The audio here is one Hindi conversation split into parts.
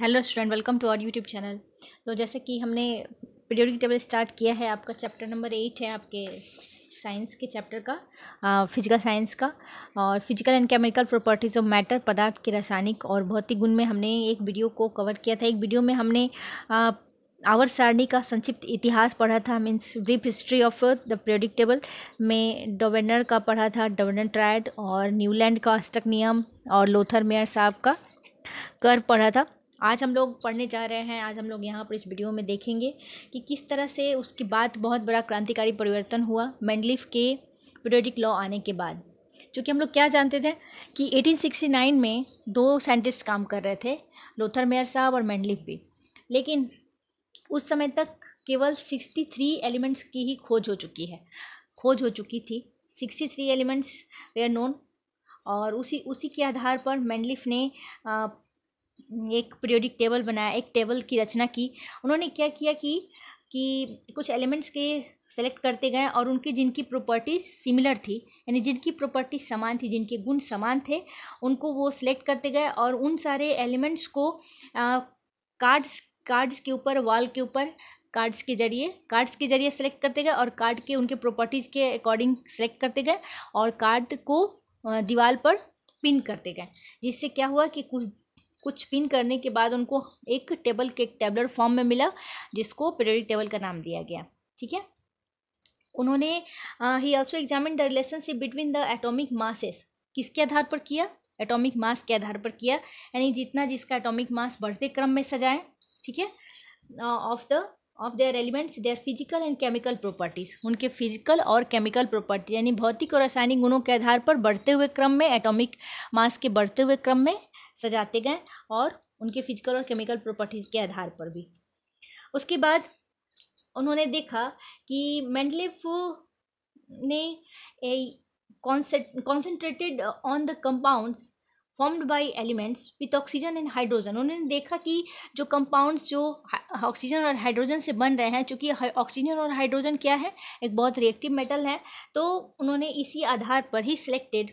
Hello student welcome to our YouTube channel तो जैसे कि हमने पीरियोडिक टेबल स्टार्ट किया है आपका चैप्टर नंबर एट है आपके साइंस के चैप्टर का फिजिकल साइंस का और physical and chemical properties of matter पदार्थ के रासायनिक और भौतिक गुण में हमने एक वीडियो को कवर किया था एक वीडियो में हमने आवर सारणी का संक्षिप्त इतिहास पढ़ा था means brief history of the periodic table में डोवेनर का पढ़ा था डोवेनर ट्रायड और न्यूलैंड का अष्टक नियम और लोथर मेयर साहब का कर पढ़ा था आज हम लोग पढ़ने जा रहे हैं आज हम लोग यहाँ पर इस वीडियो में देखेंगे कि किस तरह से उसके बाद बहुत बड़ा क्रांतिकारी परिवर्तन हुआ मैंडलिफ के पीरियडिक लॉ आने के बाद चूँकि हम लोग क्या जानते थे कि 1869 में दो साइंटिस्ट काम कर रहे थे लोथर मेयर साहब और मैंडलिफ भी लेकिन उस समय तक केवल 63 एलिमेंट्स की ही खोज हो चुकी है खोज हो चुकी थी 63 एलिमेंट्स वे आर नोन और उसी उसी के आधार पर मैंडलिफ ने एक पीरियोडिक टेबल बनाया एक टेबल की रचना की उन्होंने क्या किया कि कि कुछ एलिमेंट्स के सेलेक्ट करते गए और उनकी जिनकी प्रॉपर्टीज सिमिलर थी यानी जिनकी प्रॉपर्टीज समान थी जिनके गुण समान थे उनको वो सिलेक्ट करते गए और उन सारे एलिमेंट्स को कार्ड्स कार्ड्स के ऊपर वॉल के ऊपर कार्ड्स के जरिए कार्ड्स के जरिए सेलेक्ट करते गए और कार्ड के उनके प्रॉपर्टीज के अकॉर्डिंग सेलेक्ट करते गए और कार्ड को दीवार पर पिन करते गए जिससे क्या हुआ कि कुछ कुछ पिन करने के बाद उनको एक टेबल के टेबलर फॉर्म में मिला जिसको पीरियडिक टेबल का नाम दिया गया ठीक है उन्होंने he also examine the relationship between the atomic masses किसके आधार पर किया एटॉमिक मास के आधार पर किया यानी जितना जिसका एटॉमिक मास बढ़ते क्रम में सजाएं ठीक है of the of their elements their physical and chemical properties उनके फिजिकल और केमिकल प्रॉपर्टी यानी भौतिक और रासायनिक गुणों के आधार पर बढ़ते हुए क्रम में एटॉमिक मास के बढ़ते हुए क्रम में सजाते गए और उनके फिजिकल और केमिकल प्रॉपर्टीज के आधार पर भी उसके बाद उन्होंने देखा कि मैंडलिफ ने a concentrated on the compounds formed by elements with oxygen and hydrogen उन्होंने देखा कि जो कंपाउंड्स जो ऑक्सीजन और हाइड्रोजन से बन रहे हैं चूंकि ऑक्सीजन और हाइड्रोजन क्या है एक बहुत रिएक्टिव मेटल है तो उन्होंने इसी आधार पर ही selected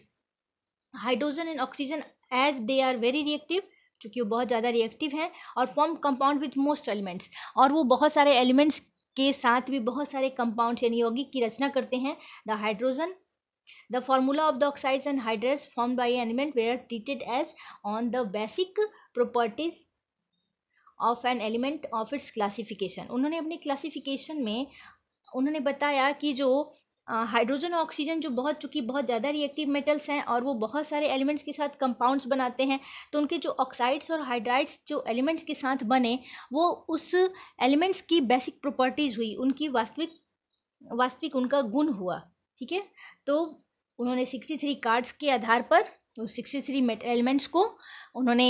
hydrogen and oxygen as they are very reactive चूंकि वो बहुत ज़्यादा रिएक्टिव है और form compound with most elements और वो बहुत सारे एलिमेंट्स के साथ भी बहुत सारे कंपाउंड यानी यौगिक की रचना करते हैं the hydrogen the formula of the oxides and hydrates form by element they are treated as on the basic properties of an element of its classification उन्होंने अपनी क्लासिफिकेशन में उन्होंने बताया कि जो हाइड्रोजन और ऑक्सीजन जो बहुत चूँकि बहुत ज़्यादा रिएक्टिव मेटल्स हैं और वो बहुत सारे एलिमेंट्स के साथ कंपाउंड्स बनाते हैं तो उनके जो ऑक्साइड्स और हाइड्राइड्स जो एलिमेंट्स के साथ बने वो उस एलिमेंट्स की बेसिक प्रॉपर्टीज़ हुई उनकी वास्तविक वास्तविक उनका गुण हुआ ठीक है तो उन्होंने सिक्सटी थ्री कार्ड्स के आधार पर उस सिक्सटी थ्री एलिमेंट्स को उन्होंने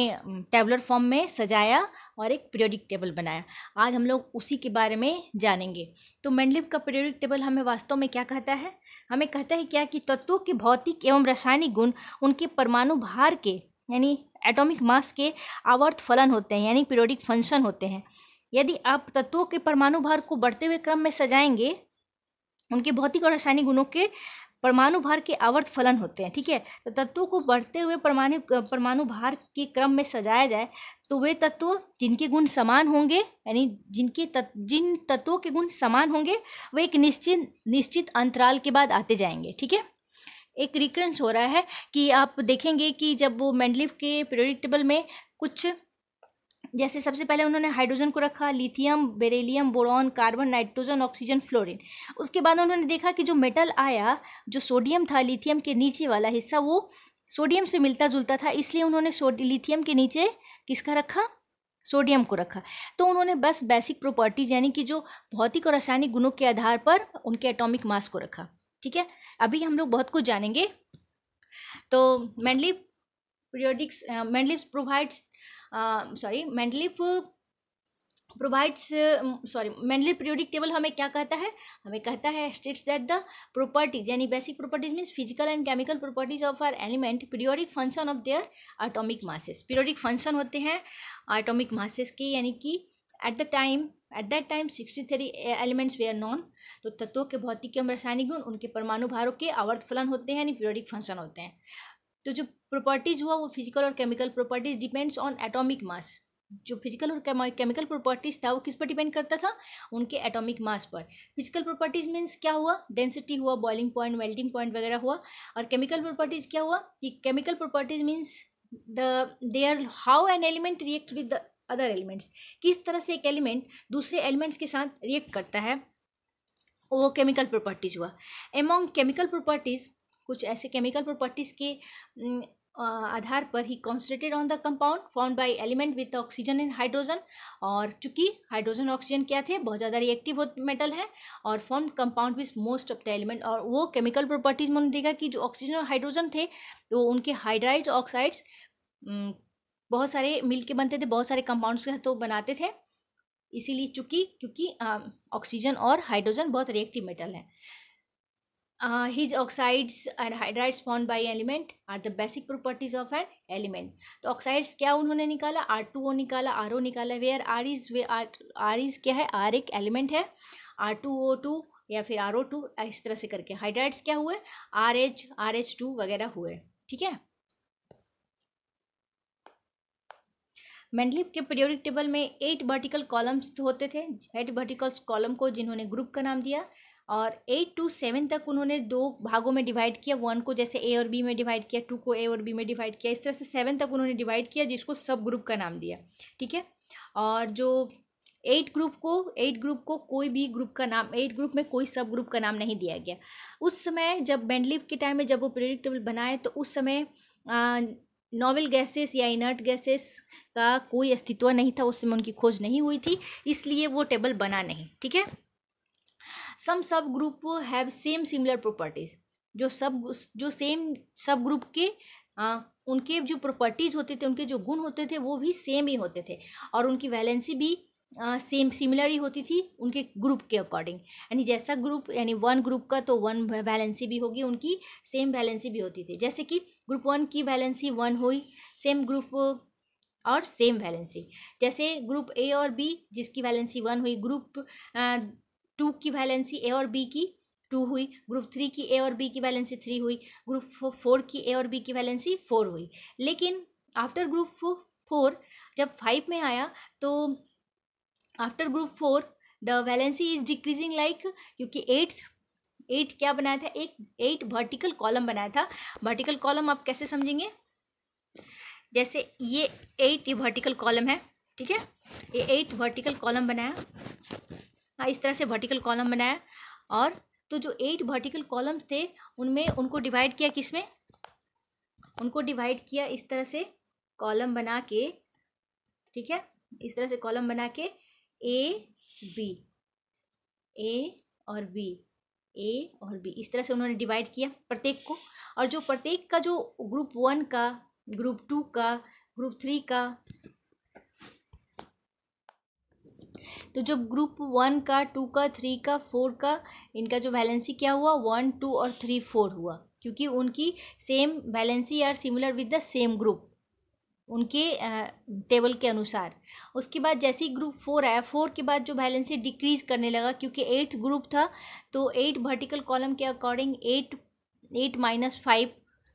टेबलर फॉर्म में सजाया और एक पीरियोडिक टेबल बनाया आज हम लोग उसी के बारे में जानेंगे तो मेंडलिव का पीरियोडिक टेबल हमें वास्तव में क्या कहता है हमें कहता है क्या कि तत्वों के भौतिक एवं रासायनिक गुण उनके परमाणु भार के यानी एटॉमिक मास के आवर्त फलन होते हैं यानी पीरियोडिक फंक्शन होते हैं यदि आप तत्वों के परमाणु भार को बढ़ते हुए क्रम में सजाएंगे उनके भौतिक और रासायनिक गुणों के परमाणु भार के आवर्त फलन होते हैं ठीक है तो तत्वों को बढ़ते हुए परमाणु परमाणु भार के क्रम में सजाया जाए तो वे तत्व जिनके गुण समान होंगे यानी जिनके तत्व जिन तत्वों के गुण समान होंगे वे एक निश्चित निश्चित अंतराल के बाद आते जाएंगे ठीक है एक रिकरेंस हो रहा है कि आप देखेंगे कि जब वो मेंडलिव के प्रोडिक्टेबल में कुछ जैसे सबसे पहले उन्होंने हाइड्रोजन को रखा lithium beryllium boron carbon nitrogen oxygen fluorine उसके बाद उन्होंने देखा कि जो मेटल आया जो सोडियम था लिथियम के नीचे वाला हिस्सा वो सोडियम से मिलता जुलता था इसलिए उन्होंने लिथियम के नीचे किसका रखा सोडियम को रखा तो उन्होंने बस बेसिक प्रॉपर्टीज यानी कि जो भौतिक और रासायनिक गुणों के आधार पर उनके एटॉमिक मास को रखा ठीक है अभी हम लोग बहुत कुछ जानेंगे तो Mendeleev periodics mainly provides sorry Mendeleev provides sorry Mendeleev periodic table हमें क्या कहता है हमें कहता है स्टेट्स दैट द प्रॉपर्टीज यानी basic properties means physical and chemical properties of our element periodic function of their atomic masses periodic function होते हैं एटॉमिक मासेस के यानी कि at the time at that time sixty three elements were known तो तत्वों के भौतिक एवं रासायनिक गुण उनके परमाणु भारों के आवर्त फलन होते हैं यानी पीरियोडिक फंक्शन होते हैं तो जो प्रॉपर्टीज हुआ वो फिजिकल और chemical properties depends on atomic mass जो फिजिकल और केमिकल प्रॉपर्टीज था वो किस पर डिपेंड करता था उनके एटॉमिक मास पर फिजिकल प्रॉपर्टीज मीन्स क्या हुआ डेंसिटी हुआ बॉइलिंग पॉइंट मेल्टिंग पॉइंट वगैरह हुआ और केमिकल प्रॉपर्टीज क्या हुआ कि chemical properties means the they are how an element react with the other elements किस तरह से एक एलिमेंट दूसरे एलिमेंट्स के साथ रिएक्ट करता है वो केमिकल प्रॉपर्टीज हुआ एमोंग केमिकल प्रॉपर्टीज कुछ ऐसे केमिकल प्रॉपर्टीज़ के आधार पर ही concentrated on the compound form by element with oxygen and hydrogen और चूंकि हाइड्रोजन ऑक्सीजन क्या थे बहुत ज़्यादा रिएक्टिव मेटल है और form compound with most of the element और वो केमिकल प्रॉपर्टीज में उन्होंने देखा कि जो ऑक्सीजन और हाइड्रोजन थे तो उनके हाइड्राइड्स ऑक्साइड्स बहुत सारे मिल के बनते थे बहुत सारे कंपाउंड्स तो बनाते थे इसीलिए चूंकि क्योंकि ऑक्सीजन और हाइड्रोजन बहुत रिएक्टिव मेटल हैं Uh, his oxides and hydrides formed by element are the basic properties of an element. तो oxides क्या उन्होंने निकाला आर टू ओ निकाला आर ओ निकाला वे आर आर इज वे आर R is क्या है आर एक एलिमेंट है आर टू ओ टू या फिर आर ओ टू इस तरह से करके हाइड्राइड्स क्या हुए R R H H two वगैरह हुए ठीक है मेंडलिप के पीरियोडिक टेबल में एट वर्टिकल कॉलम्स होते थे एट वर्टिकल कॉलम को जिन्होंने ग्रुप का नाम दिया और एट टू सेवन तक उन्होंने दो भागों में डिवाइड किया वन को जैसे ए और बी में डिवाइड किया टू को ए और बी में डिवाइड किया इस तरह से सेवन तक उन्होंने डिवाइड किया जिसको सब ग्रुप का नाम दिया ठीक है और जो एट ग्रुप को एट ग्रुप को कोई भी ग्रुप का नाम एट ग्रुप में कोई सब ग्रुप का नाम नहीं दिया गया उस समय जब बेंडलिव के टाइम में जब वो प्रेडिक्टेबल बनाए तो उस समय नॉवल गैसेस या इनर्ट गैसेस का कोई अस्तित्व नहीं था उस समय उनकी खोज नहीं हुई थी इसलिए वो टेबल बना नहीं ठीक है same subgroup have same similar properties जो सब जो सेम सब ग्रुप के आ, उनके जो प्रॉपर्टीज होते थे उनके जो गुण होते थे वो भी सेम ही होते थे और उनकी वैलेंसी भी सेम सिमिलर ही होती थी उनके ग्रुप के अकॉर्डिंग यानी जैसा ग्रुप यानी वन ग्रुप का तो वन वैलेंसी भी होगी उनकी सेम वैलेंसी भी होती थी जैसे कि ग्रुप वन की वैलेंसी वन हुई सेम ग्रुप और सेम वैलेंसी जैसे ग्रुप ए और बी जिसकी वैलेंसी वन हुई ग्रुप टू की वैलेंसी ए और बी की टू हुई ग्रुप थ्री की ए और बी की वैलेंसी थ्री हुई ग्रुप फोर की ए और बी की वैलेंसी फोर हुई लेकिन आफ्टर ग्रुप फोर जब फाइव में आया तो after group four the valency is decreasing like क्योंकि एट एट क्या बनाया था एक एट वर्टिकल कॉलम बनाया था वर्टिकल कॉलम आप कैसे समझेंगे जैसे ये एट ये वर्टिकल कॉलम है ठीक है ये एट वर्टिकल कॉलम बनाया हाँ इस तरह से वर्टिकल कॉलम बनाया और तो जो एट वर्टिकल कॉलम्स थे उनमें उनको डिवाइड किया किस में उनको डिवाइड किया इस तरह से कॉलम बना के ठीक है इस तरह से कॉलम बना के ए बी ए और बी ए और बी इस तरह से उन्होंने डिवाइड किया प्रत्येक को और जो प्रत्येक का जो ग्रुप वन का ग्रुप टू का ग्रुप थ्री का तो जो ग्रुप वन का टू का थ्री का फोर का इनका जो वैलेंसी क्या हुआ वन टू और थ्री फोर हुआ क्योंकि उनकी same valency are similar with the same group उनके टेबल के अनुसार उसके बाद जैसे ही ग्रुप फोर आया फोर के बाद जो बैलेंसी डिक्रीज करने लगा क्योंकि एट ग्रुप था तो एट वर्टिकल कॉलम के according eight eight minus five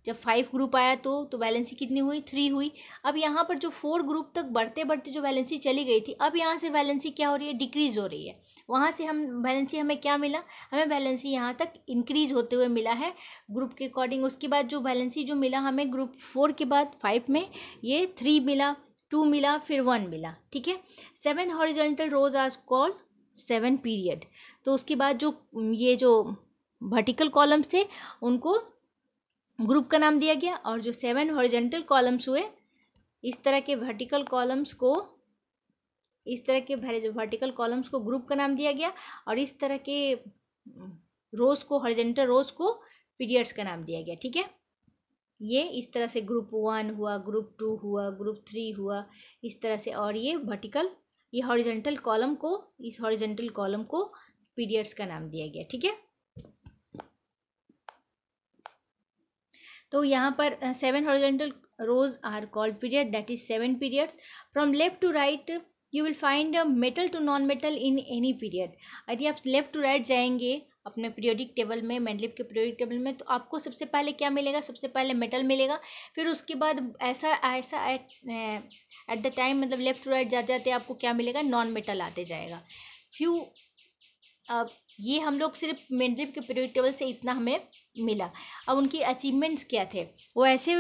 जब फाइव ग्रुप आया तो तो वैलेंसी कितनी हुई थ्री हुई अब यहाँ पर जो फोर ग्रुप तक बढ़ते बढ़ते जो वैलेंसी चली गई थी अब यहाँ से वैलेंसी क्या हो रही है डिक्रीज़ हो रही है वहाँ से हम वैलेंसी हमें क्या मिला हमें वैलेंसी यहाँ तक इंक्रीज़ होते हुए मिला है ग्रुप के अकॉर्डिंग उसके बाद जो वैलेंसी जो मिला हमें ग्रुप फोर के बाद फाइव में ये थ्री मिला टू मिला फिर वन मिला ठीक है सेवन हॉरिजेंटल रोज आज कॉल सेवन पीरियड तो उसके बाद जो ये जो वर्टिकल कॉलम्स थे उनको ग्रुप का नाम दिया गया और जो सेवन हॉरिजेंटल कॉलम्स हुए इस तरह के वर्टिकल कॉलम्स को इस तरह के वर्टिकल कॉलम्स को ग्रुप का नाम दिया गया और इस तरह के रोज को हॉरिजेंटल रोज को पीरियड्स का नाम दिया गया ठीक है ये इस तरह से ग्रुप वन हुआ ग्रुप टू हुआ ग्रुप थ्री हुआ इस तरह से और ये वर्टिकल ये हॉरिजेंटल कॉलम को इस हॉरिजेंटल कॉलम को पीरियड्स का नाम दिया गया ठीक है तो यहाँ पर seven horizontal rows are called period that is seven periods from left to right you will find metal to non metal in any period यदि आप लेफ़्ट टू राइट जाएंगे अपने पीरियोडिक टेबल में मैंडलिप के पीरियोडिक टेबल में तो आपको सबसे पहले क्या मिलेगा सबसे पहले मेटल मिलेगा फिर उसके बाद ऐसा ऐसा एट द टाइम मतलब लेफ्ट टू राइट जा जाते आपको क्या मिलेगा नॉन मेटल आते जाएगा फ्यू अब ये हम लोग सिर्फ मैंडलिप के पीरियोडिक टेबल से इतना हमें मिला अब उनकी अचीवमेंट्स क्या थे वो ऐसे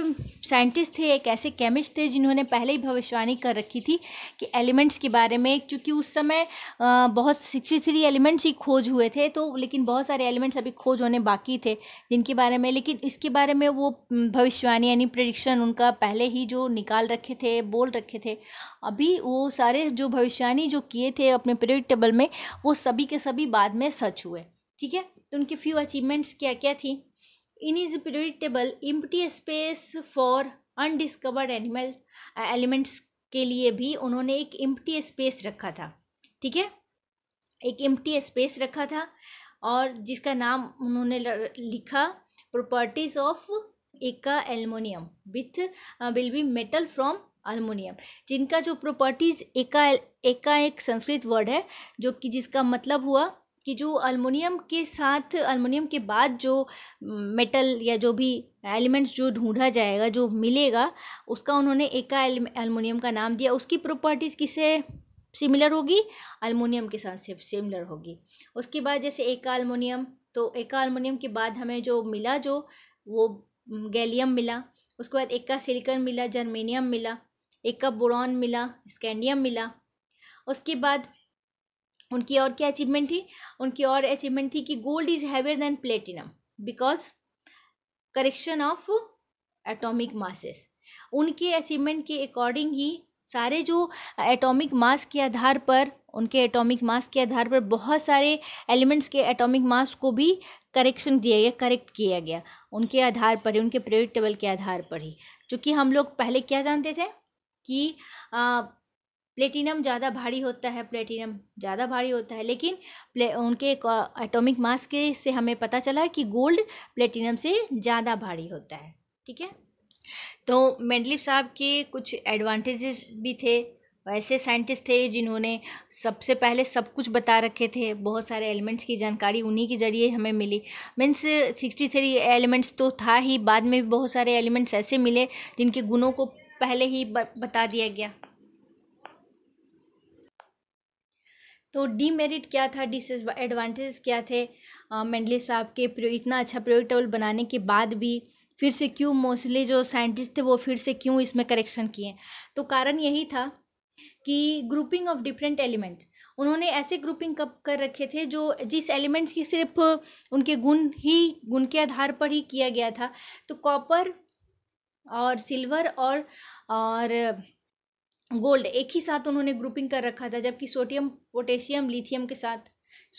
साइंटिस्ट थे एक ऐसे केमिस्ट थे जिन्होंने पहले ही भविष्यवाणी कर रखी थी कि एलिमेंट्स के बारे में क्योंकि उस समय बहुत सिक्सटी थ्री एलिमेंट्स ही खोज हुए थे तो लेकिन बहुत सारे एलिमेंट्स अभी खोज होने बाकी थे जिनके बारे में लेकिन इसके बारे में वो भविष्यवाणी यानी प्रडिक्शन उनका पहले ही जो निकाल रखे थे बोल रखे थे अभी वो सारे जो भविष्यवाणी जो किए थे अपने प्रिडिक्टेबल में वो सभी के सभी बाद में सच हुए ठीक है तो उनकी फ्यू अचीवमेंट्स क्या क्या थी इन is predictable empty space for undiscovered animal elements के लिए भी उन्होंने एक इम्पटी स्पेस रखा था ठीक है एक इम्पटी स्पेस रखा था और जिसका नाम उन्होंने लिखा प्रॉपर्टीज ऑफ एका aluminium with will be metal from aluminium जिनका जो प्रॉपर्टीज एका एका एक संस्कृत वर्ड है जो कि जिसका मतलब हुआ कि जो अल्मोनियम के साथ अलमोनियम के बाद जो मेटल mm, या जो भी एलिमेंट्स जो ढूंढा जाएगा जो मिलेगा उसका उन्होंने एका अलमुनियम का नाम दिया उसकी प्रॉपर्टीज़ किसे सिमिलर होगी अलमुनियम के साथ से सिमिलर होगी उसके बाद जैसे एका अलमुनियम तो एका अल्मोनियम के बाद हमें जो मिला जो वो गैलियम mm, मिला उसके बाद एक का सिलिकन मिला जर्मेनियम मिला एक का बोरॉन मिला स्कैंडियम मिला उसके बाद उनकी और क्या अचीवमेंट थी उनकी और अचीवमेंट थी कि gold is heavier than platinum because correction of atomic masses उनके अचीवमेंट के अकॉर्डिंग ही सारे जो एटॉमिक मास के आधार पर उनके एटॉमिक मास के आधार पर बहुत सारे एलिमेंट्स के एटॉमिक मास को भी करेक्शन दिया गया करेक्ट किया गया उनके आधार पर ही उनके प्रेरिट टेबल के आधार पर ही चूँकि हम लोग पहले क्या जानते थे कि आ, प्लेटिनम ज़्यादा भारी होता है प्लेटिनम ज़्यादा भारी होता है लेकिन उनके एटॉमिक मास के से हमें पता चला कि गोल्ड प्लेटिनम से ज़्यादा भारी होता है ठीक है तो मेंडलिव साहब के कुछ एडवांटेजेस भी थे ऐसे साइंटिस्ट थे जिन्होंने सबसे पहले सब कुछ बता रखे थे बहुत सारे एलिमेंट्स की जानकारी उन्हीं के जरिए हमें मिली मीन्स सिक्सटी थ्री एलिमेंट्स तो था ही बाद में भी बहुत सारे एलिमेंट्स ऐसे मिले जिनके गुणों को पहले ही बता दिया गया तो डीमेरिट क्या था डिसएडवांटेज क्या थे मेंडली साहब के इतना अच्छा प्रयोग टेबल बनाने के बाद भी फिर से क्यों मोस्टली जो साइंटिस्ट थे वो फिर से क्यों इसमें करेक्शन किए तो कारण यही था कि ग्रुपिंग ऑफ डिफरेंट एलिमेंट्स उन्होंने ऐसे ग्रुपिंग कब कर रखे थे जो जिस एलिमेंट्स की सिर्फ उनके गुण ही गुण के आधार पर ही किया गया था तो कॉपर और सिल्वर और और गोल्ड एक ही साथ उन्होंने ग्रुपिंग कर रखा था जबकि सोडियम पोटेशियम लिथियम के साथ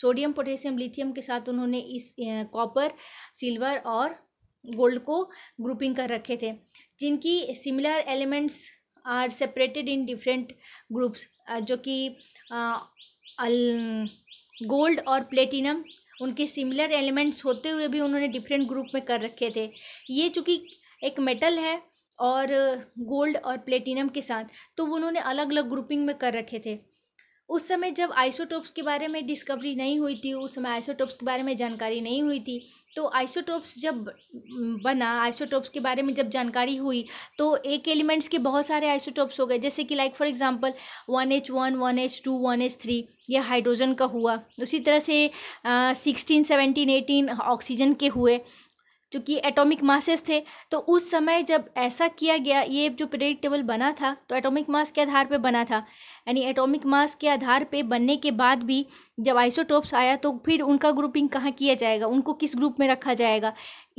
सोडियम पोटेशियम लिथियम के साथ उन्होंने इस कॉपर सिल्वर और गोल्ड को ग्रुपिंग कर रखे थे जिनकी similar elements are separated in different groups जो कि गोल्ड और प्लेटिनम उनके सिमिलर एलिमेंट्स होते हुए भी उन्होंने डिफरेंट ग्रुप में कर रखे थे ये चूँकि एक मेटल है और गोल्ड और प्लेटिनम के साथ तो उन्होंने अलग अलग ग्रुपिंग में कर रखे थे उस समय जब आइसोटोप्स के बारे में डिस्कवरी नहीं हुई थी उस समय आइसोटोप्स के बारे में जानकारी नहीं हुई थी तो आइसोटोप्स जब बना आइसोटोप्स के बारे में जब जानकारी हुई तो एक एलिमेंट्स के बहुत सारे आइसोटोप्स हो गए जैसे कि like for example one H one one H two one H three ये हाइड्रोजन का हुआ उसी तरह से सिक्सटीन सेवनटीन एटीन ऑक्सीजन के हुए जो कि एटॉमिक मासेस थे तो उस समय जब ऐसा किया गया ये जो पीरियडिक टेबल बना था तो एटॉमिक मास के आधार पे बना था यानी एटॉमिक मास के आधार पे बनने के बाद भी जब आइसोटोप्स आया तो फिर उनका ग्रुपिंग कहाँ किया जाएगा उनको किस ग्रुप में रखा जाएगा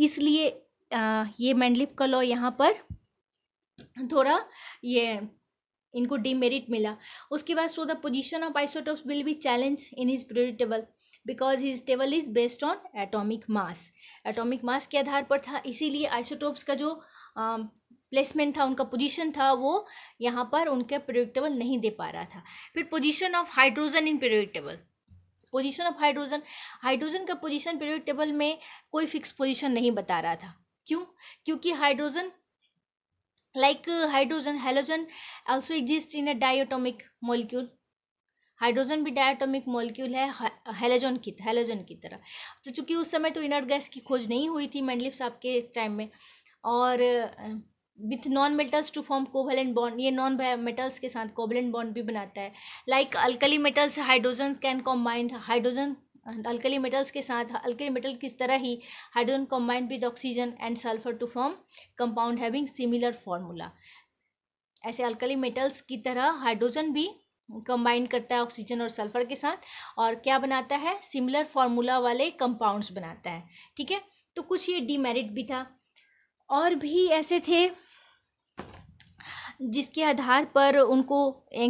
इसलिए आ, ये मैंडलिप का लॉ यहाँ पर थोड़ा ये इनको डीमेरिट मिला उसके बाद so the position of isotopes will be challenge in his period table because his table is based on atomic mass atomic mass के आधार पर था इसीलिए आइसोटोप्स का जो प्लेसमेंट um, था उनका पोजीशन था वो यहाँ पर उनका पीरियड टेबल नहीं दे पा रहा था फिर position of hydrogen in period table position of hydrogen hydrogen का पोजीशन पीरियड टेबल में कोई फिक्स पोजीशन नहीं बता रहा था क्यों क्योंकि hydrogen like hydrogen halogen also exist in a diatomic molecule hydrogen भी डायटोमिक मॉलिक्यूल है हेलोजन की हेलोजन की तरह तो चूंकि उस समय तो इनर्ट गैस की खोज नहीं हुई थी मैंडलिप्स आपके टाइम में और with non metals to form covalent bond ये नॉन मेटल्स के साथ कोवलेंट बॉन्ड भी बनाता है like alkali metals hydrogen can combined hydrogen alkali metals के साथ अल्कली मेटल किस तरह ही hydrogen combined with oxygen and sulphur to form compound having similar formula ऐसे अल्कली मेटल्स की तरह हाइड्रोजन भी कंबाइन करता है ऑक्सीजन और सल्फर के साथ और क्या बनाता है सिमिलर फॉर्मूला वाले कंपाउंड्स बनाता है ठीक है तो कुछ ये डीमेरिट भी था और भी ऐसे थे जिसके आधार पर उनको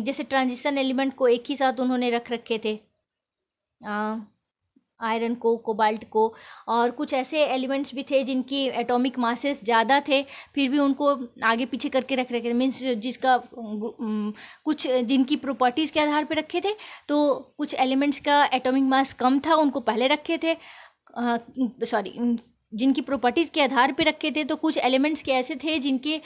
जैसे ट्रांजिशन एलिमेंट को एक ही साथ उन्होंने रख रखे थे आ, आयरन को कोबाल्ट को और कुछ ऐसे एलिमेंट्स भी थे जिनकी एटॉमिक मासेस ज़्यादा थे फिर भी उनको आगे पीछे करके रख रखे थे मीन्स जिसका कुछ जिनकी प्रॉपर्टीज़ के आधार पर रखे थे तो कुछ एलिमेंट्स का एटॉमिक मास कम था उनको पहले रखे थे सॉरी जिनकी प्रॉपर्टीज़ के आधार पर रखे थे तो कुछ एलिमेंट्स के ऐसे थे जिनके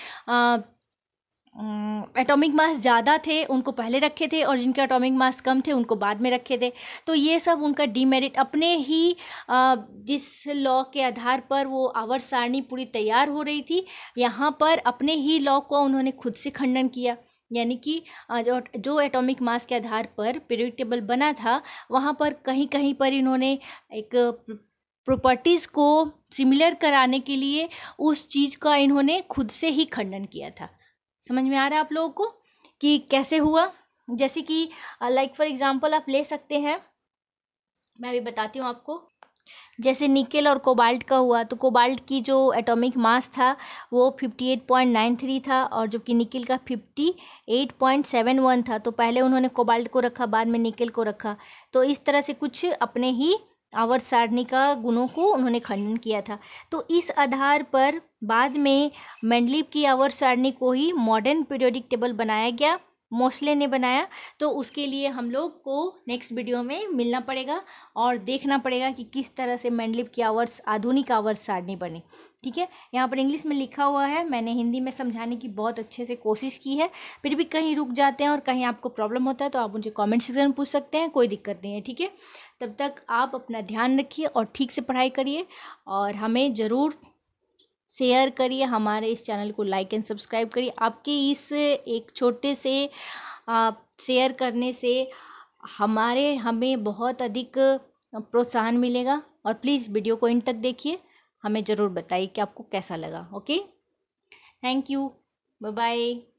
एटॉमिक मास ज़्यादा थे उनको पहले रखे थे और जिनके एटॉमिक मास कम थे उनको बाद में रखे थे तो ये सब उनका डीमेरिट अपने ही जिस लॉ के आधार पर वो आवर सारणी पूरी तैयार हो रही थी यहाँ पर अपने ही लॉ को उन्होंने खुद से खंडन किया यानी कि जो जो एटॉमिक मास के आधार पर पीरियड टेबल बना था वहाँ पर कहीं कहीं पर इन्होंने एक प्रॉपर्टीज़ को सिमिलर कराने के लिए उस चीज़ का इन्होंने खुद से ही खंडन किया था समझ में आ रहा है आप लोगों को कि कैसे हुआ जैसे कि लाइक फॉर एग्जांपल आप ले सकते हैं मैं अभी बताती हूँ आपको जैसे निकेल और कोबाल्ट का हुआ तो कोबाल्ट की जो एटॉमिक मास था वो 58.93 था और जबकि निकेल का 58.71 था तो पहले उन्होंने कोबाल्ट को रखा बाद में निकेल को रखा तो इस तरह से कुछ अपने ही आवर्त सारणी का गुणों को उन्होंने खंडन किया था तो इस आधार पर बाद में मैंडलिप की आवर्त सारणी को ही मॉडर्न पीरियोडिक टेबल बनाया गया मोसले ने बनाया तो उसके लिए हम लोग को नेक्स्ट वीडियो में मिलना पड़ेगा और देखना पड़ेगा कि किस तरह से मैंडलिप की आवर्स आधुनिक आवर्स सारणी बनी ठीक है यहाँ पर इंग्लिश में लिखा हुआ है मैंने हिंदी में समझाने की बहुत अच्छे से कोशिश की है फिर भी कहीं रुक जाते हैं और कहीं आपको प्रॉब्लम होता है तो आप मुझे कॉमेंट सेक्शन में पूछ सकते हैं कोई दिक्कत नहीं है ठीक है तब तक आप अपना ध्यान रखिए और ठीक से पढ़ाई करिए और हमें ज़रूर शेयर करिए हमारे इस चैनल को लाइक एंड सब्सक्राइब करिए आपके इस एक छोटे से शेयर करने से हमारे हमें बहुत अधिक प्रोत्साहन मिलेगा और प्लीज़ वीडियो को इन तक देखिए हमें ज़रूर बताइए कि आपको कैसा लगा okay thank you bye bye